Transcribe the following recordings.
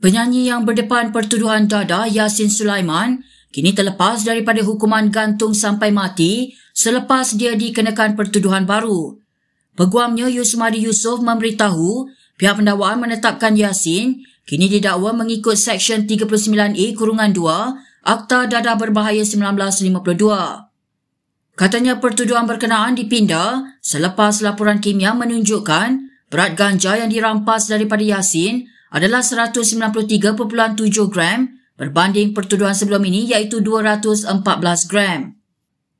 Penyanyi yang berdepan pertuduhan dada Yasin Sulaiman kini terlepas daripada hukuman gantung sampai mati selepas dia dikenakan pertuduhan baru. Peguamnya Yusmadi Yusof memberitahu pihak pendakwaan menetapkan Yasin kini didakwa mengikut Seksyen 39A Kurungan 2 Akta Dada Berbahaya 1952. Katanya pertuduhan berkenaan dipindah selepas laporan kimia menunjukkan berat ganja yang dirampas daripada Yasin adalah 193.7 gram berbanding pertuduhan sebelum ini iaitu 214 gram.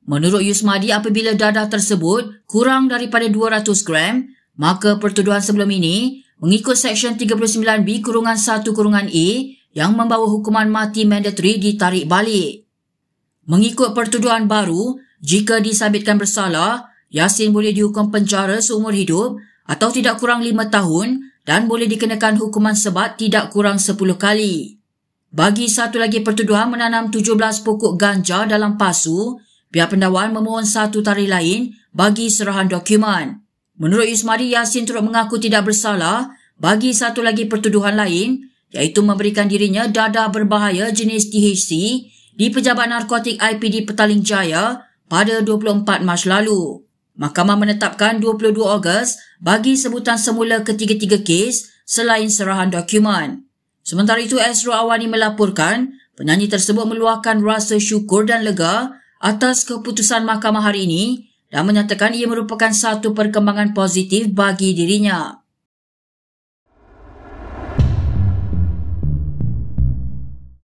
Menurut Yusmadi, apabila dadah tersebut kurang daripada 200 gram, maka pertuduhan sebelum ini mengikut Seksyen 39B kurungan 1 kurungan E yang membawa hukuman mati mandatory ditarik balik. Mengikut pertuduhan baru, jika disabitkan bersalah, Yasin boleh dihukum penjara seumur hidup atau tidak kurang 5 tahun dan boleh dikenakan hukuman sebat tidak kurang 10 kali. Bagi satu lagi pertuduhan menanam 17 pokok ganja dalam pasu, pihak pendawaan memohon satu tarikh lain bagi serahan dokumen. Menurut Ismari, Yasin turut mengaku tidak bersalah bagi satu lagi pertuduhan lain iaitu memberikan dirinya dada berbahaya jenis THC di Pejabat Narkotik IPD Petaling Jaya pada 24 Mac lalu. Mahkamah menetapkan 22 Ogos bagi sebutan semula ketiga-tiga kes selain serahan dokumen. Sementara itu, Ezra Awani melaporkan penyanyi tersebut meluahkan rasa syukur dan lega atas keputusan mahkamah hari ini dan menyatakan ia merupakan satu perkembangan positif bagi dirinya.